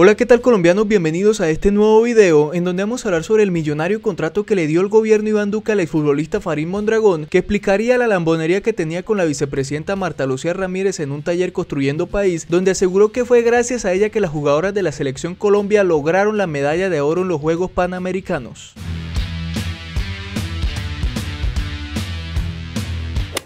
Hola qué tal colombianos, bienvenidos a este nuevo video en donde vamos a hablar sobre el millonario contrato que le dio el gobierno Iván Duque al exfutbolista Farín Mondragón que explicaría la lambonería que tenía con la vicepresidenta Marta Lucía Ramírez en un taller construyendo país donde aseguró que fue gracias a ella que las jugadoras de la selección Colombia lograron la medalla de oro en los Juegos Panamericanos.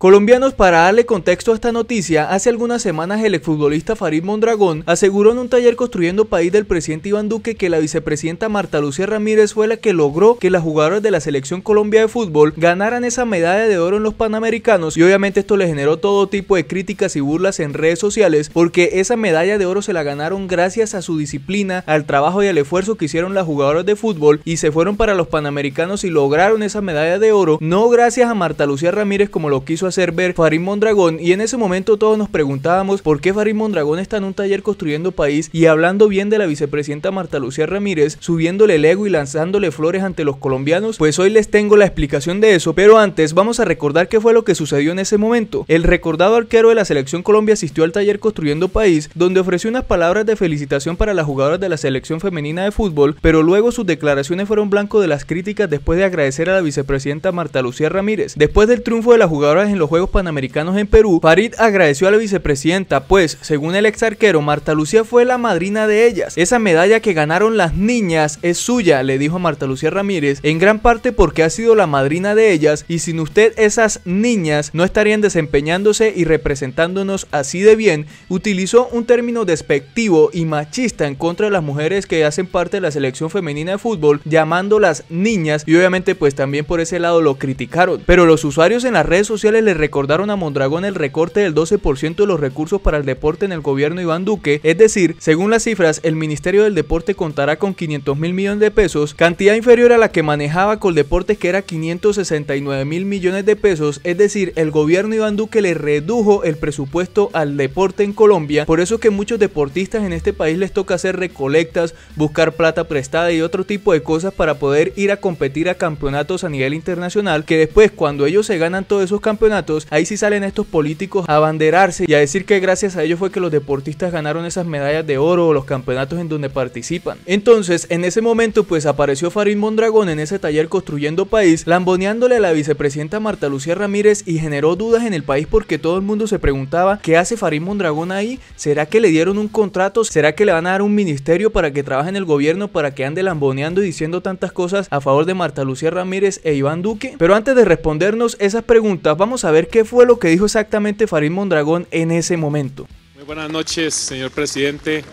Colombianos, para darle contexto a esta noticia, hace algunas semanas el exfutbolista Farid Mondragón aseguró en un taller construyendo país del presidente Iván Duque que la vicepresidenta Marta Lucía Ramírez fue la que logró que las jugadoras de la selección Colombia de fútbol ganaran esa medalla de oro en los Panamericanos y obviamente esto le generó todo tipo de críticas y burlas en redes sociales porque esa medalla de oro se la ganaron gracias a su disciplina, al trabajo y al esfuerzo que hicieron las jugadoras de fútbol y se fueron para los Panamericanos y lograron esa medalla de oro, no gracias a Marta Lucía Ramírez como lo quiso hacer hacer ver Farid Mondragón y en ese momento todos nos preguntábamos por qué Farid Mondragón está en un taller construyendo país y hablando bien de la vicepresidenta Marta Lucía Ramírez, subiéndole el ego y lanzándole flores ante los colombianos, pues hoy les tengo la explicación de eso, pero antes vamos a recordar qué fue lo que sucedió en ese momento. El recordado arquero de la selección Colombia asistió al taller construyendo país, donde ofreció unas palabras de felicitación para las jugadoras de la selección femenina de fútbol, pero luego sus declaraciones fueron blanco de las críticas después de agradecer a la vicepresidenta Marta Lucía Ramírez. Después del triunfo de las jugadoras en los Juegos Panamericanos en Perú, Farid agradeció a la vicepresidenta, pues, según el ex arquero, Marta Lucía fue la madrina de ellas. Esa medalla que ganaron las niñas es suya, le dijo a Marta Lucía Ramírez, en gran parte porque ha sido la madrina de ellas y sin usted esas niñas no estarían desempeñándose y representándonos así de bien. Utilizó un término despectivo y machista en contra de las mujeres que hacen parte de la selección femenina de fútbol, llamándolas niñas y obviamente pues también por ese lado lo criticaron. Pero los usuarios en las redes sociales le recordaron a Mondragón el recorte del 12% de los recursos para el deporte en el gobierno Iván Duque, es decir, según las cifras, el Ministerio del Deporte contará con 500 mil millones de pesos, cantidad inferior a la que manejaba con deporte que era 569 mil millones de pesos, es decir, el gobierno Iván Duque le redujo el presupuesto al deporte en Colombia, por eso que muchos deportistas en este país les toca hacer recolectas, buscar plata prestada y otro tipo de cosas para poder ir a competir a campeonatos a nivel internacional, que después cuando ellos se ganan todos esos campeonatos, ahí sí salen estos políticos a abanderarse y a decir que gracias a ellos fue que los deportistas ganaron esas medallas de oro o los campeonatos en donde participan. Entonces, en ese momento, pues apareció Farín Mondragón en ese taller construyendo país, lamboneándole a la vicepresidenta Marta Lucía Ramírez y generó dudas en el país porque todo el mundo se preguntaba qué hace Farín Mondragón ahí, será que le dieron un contrato, será que le van a dar un ministerio para que trabaje en el gobierno, para que ande lamboneando y diciendo tantas cosas a favor de Marta Lucía Ramírez e Iván Duque. Pero antes de respondernos esas preguntas, vamos a ver qué fue lo que dijo exactamente Farid Mondragón en ese momento. Muy buenas noches, señor presidente,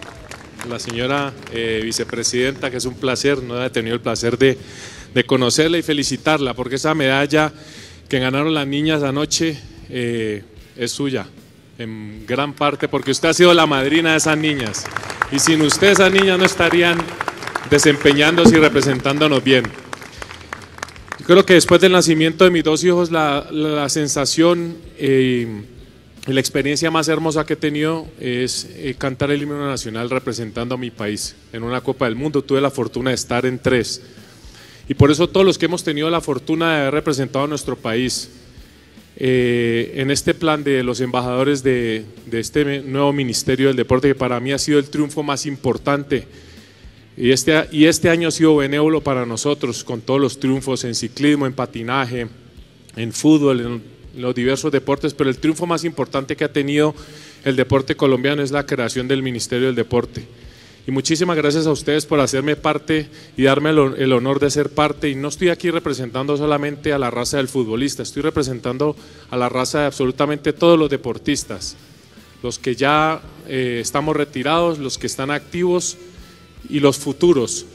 la señora eh, vicepresidenta, que es un placer, no he tenido el placer de, conocerla y felicitarla, porque esa medalla que ganaron las niñas anoche eh, es suya, en gran parte, porque usted ha sido la madrina de esas niñas, y sin usted esas niñas no estarían desempeñándose y representándonos bien. Creo que después del nacimiento de mis dos hijos, la, sensación eh, y la experiencia más hermosa que he tenido es eh, cantar el himno nacional representando a mi país en una Copa del Mundo. Tuve la fortuna de estar en tres. Y por eso todos los que hemos tenido la fortuna de haber representado a nuestro país eh, en este plan de los embajadores de, de este nuevo Ministerio del Deporte, que para mí ha sido el triunfo más importante y este, este año ha sido benévolo para nosotros con todos los triunfos en ciclismo, en patinaje, en fútbol, en los diversos deportes, pero el triunfo más importante que ha tenido el deporte colombiano es la creación del Ministerio del Deporte. Y muchísimas gracias a ustedes por hacerme parte y darme el honor de ser parte. Y no estoy aquí representando solamente a la raza del futbolista, estoy representando a la raza de absolutamente todos los deportistas, los que ya eh, estamos retirados, los que están activos y los futuros,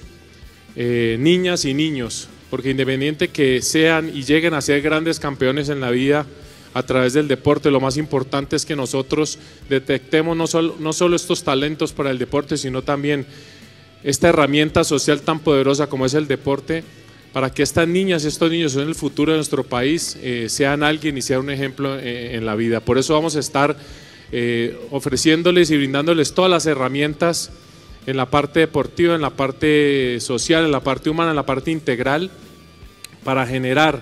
eh, niñas y niños, porque independiente que sean y lleguen a ser grandes campeones en la vida a través del deporte, lo más importante es que nosotros detectemos no solo, estos talentos para el deporte, sino también esta herramienta social tan poderosa como es el deporte, para que estas niñas y estos niños en el futuro de nuestro país eh, sean alguien y sean un ejemplo eh, en la vida. Por eso vamos a estar ofreciéndoles y brindándoles todas las herramientas en la parte deportiva, en la parte social, en la parte humana, en la parte integral, para generar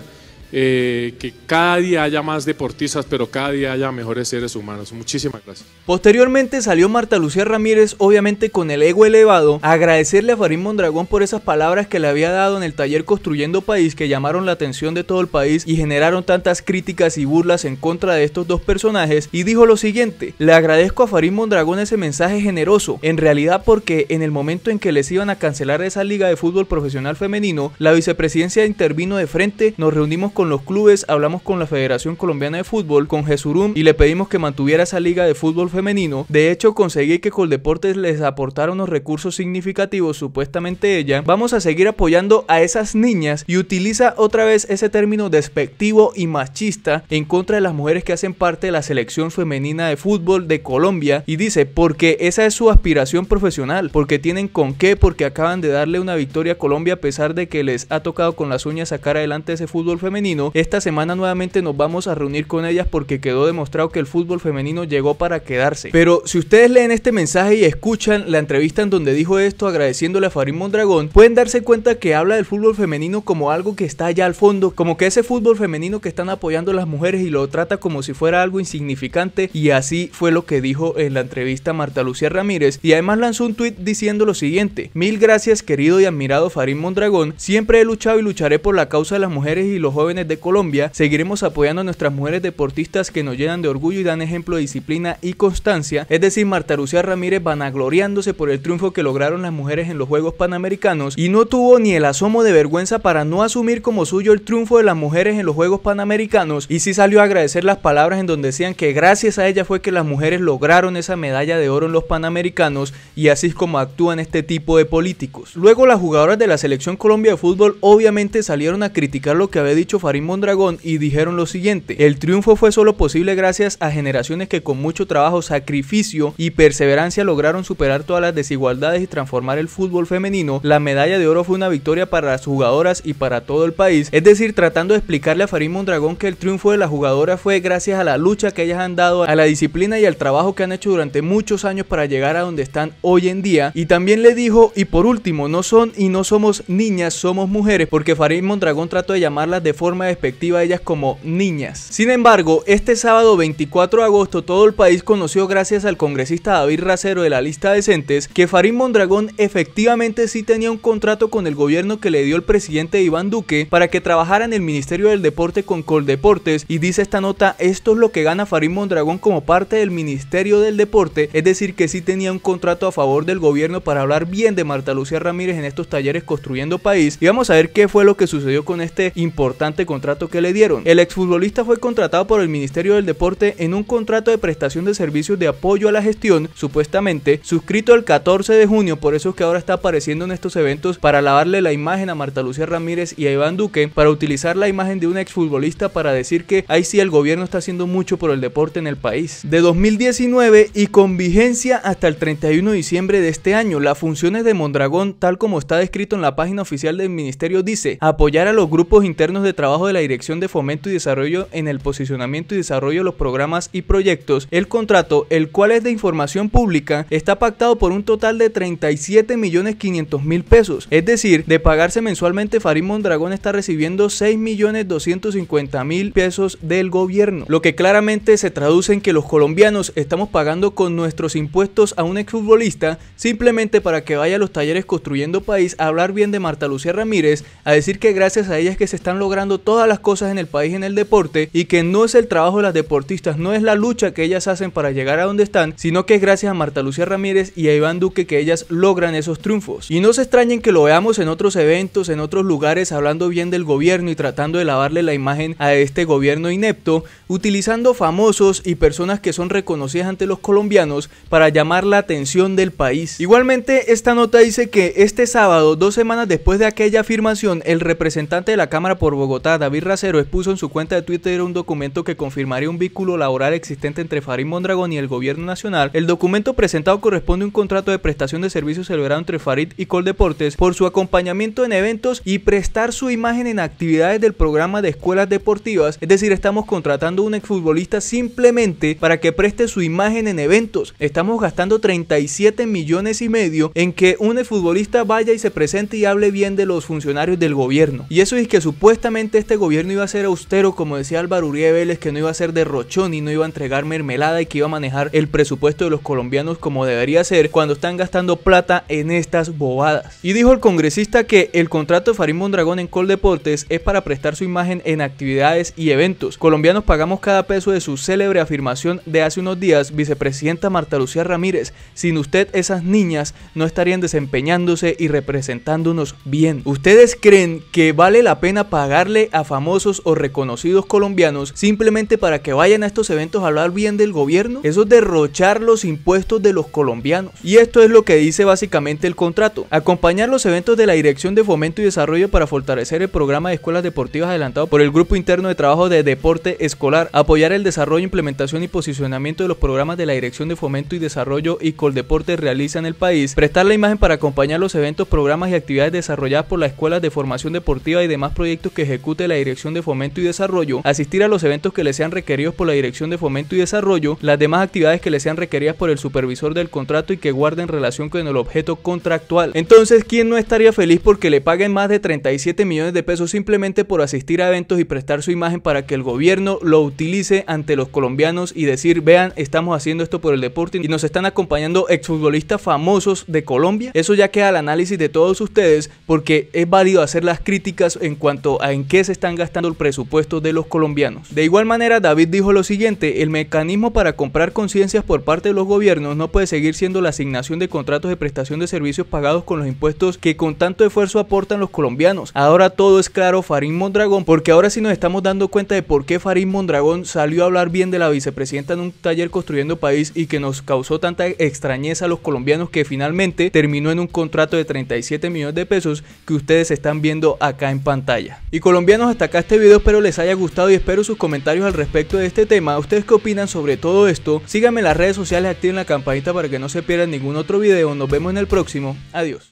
eh, que cada día haya más deportistas, pero cada día haya mejores seres humanos. Muchísimas gracias. Posteriormente salió Marta Lucía Ramírez, obviamente con el ego elevado, a agradecerle a Farín Mondragón por esas palabras que le había dado en el taller Construyendo País que llamaron la atención de todo el país y generaron tantas críticas y burlas en contra de estos dos personajes y dijo lo siguiente, le agradezco a Farín Mondragón ese mensaje generoso, en realidad porque en el momento en que les iban a cancelar esa liga de fútbol profesional femenino, la vicepresidencia intervino de frente, nos reunimos con con los clubes, hablamos con la Federación Colombiana de Fútbol, con Jesurum y le pedimos que mantuviera esa liga de fútbol femenino. De hecho, conseguí que Coldeportes les aportara unos recursos significativos, supuestamente ella. Vamos a seguir apoyando a esas niñas y utiliza otra vez ese término despectivo y machista en contra de las mujeres que hacen parte de la selección femenina de fútbol de Colombia y dice porque esa es su aspiración profesional, porque tienen con qué, porque acaban de darle una victoria a Colombia a pesar de que les ha tocado con las uñas sacar adelante ese fútbol femenino esta semana nuevamente nos vamos a reunir con ellas porque quedó demostrado que el fútbol femenino llegó para quedarse. Pero si ustedes leen este mensaje y escuchan la entrevista en donde dijo esto agradeciéndole a Farín Mondragón, pueden darse cuenta que habla del fútbol femenino como algo que está allá al fondo, como que ese fútbol femenino que están apoyando las mujeres y lo trata como si fuera algo insignificante y así fue lo que dijo en la entrevista Marta Lucía Ramírez y además lanzó un tuit diciendo lo siguiente, mil gracias querido y admirado Farín Mondragón, siempre he luchado y lucharé por la causa de las mujeres y los jóvenes de Colombia, seguiremos apoyando a nuestras mujeres deportistas que nos llenan de orgullo y dan ejemplo de disciplina y constancia, es decir, Marta Lucía Ramírez vanagloriándose por el triunfo que lograron las mujeres en los Juegos Panamericanos y no tuvo ni el asomo de vergüenza para no asumir como suyo el triunfo de las mujeres en los Juegos Panamericanos y sí salió a agradecer las palabras en donde decían que gracias a ella fue que las mujeres lograron esa medalla de oro en los Panamericanos y así es como actúan este tipo de políticos. Luego las jugadoras de la selección Colombia de fútbol obviamente salieron a criticar lo que había dicho Farim Mondragón y dijeron lo siguiente, el triunfo fue solo posible gracias a generaciones que con mucho trabajo, sacrificio y perseverancia lograron superar todas las desigualdades y transformar el fútbol femenino. La medalla de oro fue una victoria para las jugadoras y para todo el país. Es decir, tratando de explicarle a Farid Mondragón que el triunfo de las jugadoras fue gracias a la lucha que ellas han dado, a la disciplina y al trabajo que han hecho durante muchos años para llegar a donde están hoy en día. Y también le dijo, y por último, no son y no somos niñas, somos mujeres, porque Farid Mondragón trató de llamarlas de forma despectiva ellas como niñas. Sin embargo, este sábado 24 de agosto todo el país conoció gracias al congresista David Racero de la lista Decentes que farín Mondragón efectivamente sí tenía un contrato con el gobierno que le dio el presidente Iván Duque para que trabajara en el Ministerio del Deporte con Coldeportes y dice esta nota, esto es lo que gana farín Mondragón como parte del Ministerio del Deporte, es decir que sí tenía un contrato a favor del gobierno para hablar bien de Marta Lucía Ramírez en estos talleres construyendo país y vamos a ver qué fue lo que sucedió con este importante este contrato que le dieron. El exfutbolista fue contratado por el Ministerio del Deporte en un contrato de prestación de servicios de apoyo a la gestión, supuestamente, suscrito el 14 de junio, por eso es que ahora está apareciendo en estos eventos para lavarle la imagen a Marta Lucía Ramírez y a Iván Duque, para utilizar la imagen de un exfutbolista para decir que ahí sí el gobierno está haciendo mucho por el deporte en el país. De 2019 y con vigencia hasta el 31 de diciembre de este año, las funciones de Mondragón, tal como está descrito en la página oficial del ministerio, dice apoyar a los grupos internos de trabajo ...bajo de la Dirección de Fomento y Desarrollo en el posicionamiento y desarrollo de los programas y proyectos, el contrato, el cual es de información pública, está pactado por un total de 37 millones 500 mil pesos. Es decir, de pagarse mensualmente, Farid Mondragón está recibiendo 6 millones 250 pesos del gobierno, lo que claramente se traduce en que los colombianos estamos pagando con nuestros impuestos a un exfutbolista simplemente para que vaya a los talleres construyendo país a hablar bien de Marta Lucía Ramírez, a decir que gracias a ella es que se están logrando todas las cosas en el país en el deporte y que no es el trabajo de las deportistas, no es la lucha que ellas hacen para llegar a donde están, sino que es gracias a Marta Lucía Ramírez y a Iván Duque que ellas logran esos triunfos. Y no se extrañen que lo veamos en otros eventos, en otros lugares, hablando bien del gobierno y tratando de lavarle la imagen a este gobierno inepto, utilizando famosos y personas que son reconocidas ante los colombianos para llamar la atención del país. Igualmente, esta nota dice que este sábado, dos semanas después de aquella afirmación, el representante de la Cámara por Bogotá, David Racero expuso en su cuenta de Twitter un documento que confirmaría un vínculo laboral existente entre Farid Mondragón y el gobierno nacional. El documento presentado corresponde a un contrato de prestación de servicios celebrado entre Farid y Coldeportes por su acompañamiento en eventos y prestar su imagen en actividades del programa de escuelas deportivas. Es decir, estamos contratando a un exfutbolista simplemente para que preste su imagen en eventos. Estamos gastando 37 millones y medio en que un exfutbolista vaya y se presente y hable bien de los funcionarios del gobierno. Y eso es que supuestamente este gobierno iba a ser austero, como decía Álvaro Uribe Vélez, que no iba a ser derrochón y no iba a entregar mermelada y que iba a manejar el presupuesto de los colombianos como debería ser cuando están gastando plata en estas bobadas. Y dijo el congresista que el contrato de Farín Mondragón en Coldeportes es para prestar su imagen en actividades y eventos. Colombianos pagamos cada peso de su célebre afirmación de hace unos días, vicepresidenta Marta Lucía Ramírez. Sin usted, esas niñas no estarían desempeñándose y representándonos bien. ¿Ustedes creen que vale la pena pagarle a famosos o reconocidos colombianos simplemente para que vayan a estos eventos a hablar bien del gobierno? Eso es derrochar los impuestos de los colombianos. Y esto es lo que dice básicamente el contrato. Acompañar los eventos de la Dirección de Fomento y Desarrollo para fortalecer el programa de escuelas deportivas adelantado por el Grupo Interno de Trabajo de Deporte Escolar. Apoyar el desarrollo, implementación y posicionamiento de los programas de la Dirección de Fomento y Desarrollo y Coldeporte realiza en el país. Prestar la imagen para acompañar los eventos, programas y actividades desarrolladas por las escuelas de formación deportiva y demás proyectos que ejecuta de la Dirección de Fomento y Desarrollo, asistir a los eventos que le sean requeridos por la Dirección de Fomento y Desarrollo, las demás actividades que le sean requeridas por el supervisor del contrato y que guarden relación con el objeto contractual. Entonces, ¿quién no estaría feliz porque le paguen más de 37 millones de pesos simplemente por asistir a eventos y prestar su imagen para que el gobierno lo utilice ante los colombianos y decir, vean, estamos haciendo esto por el deporte y nos están acompañando exfutbolistas famosos de Colombia? Eso ya queda al análisis de todos ustedes porque es válido hacer las críticas en cuanto a en qué se están gastando el presupuesto de los colombianos. De igual manera, David dijo lo siguiente, el mecanismo para comprar conciencias por parte de los gobiernos no puede seguir siendo la asignación de contratos de prestación de servicios pagados con los impuestos que con tanto esfuerzo aportan los colombianos. Ahora todo es claro, Farín Mondragón, porque ahora sí nos estamos dando cuenta de por qué Farín Mondragón salió a hablar bien de la vicepresidenta en un taller construyendo país y que nos causó tanta extrañeza a los colombianos que finalmente terminó en un contrato de 37 millones de pesos que ustedes están viendo acá en pantalla. Y Colombia nos hasta acá este video, espero les haya gustado y espero sus comentarios al respecto de este tema. ¿Ustedes qué opinan sobre todo esto? Síganme en las redes sociales, activen la campanita para que no se pierdan ningún otro video. Nos vemos en el próximo. Adiós.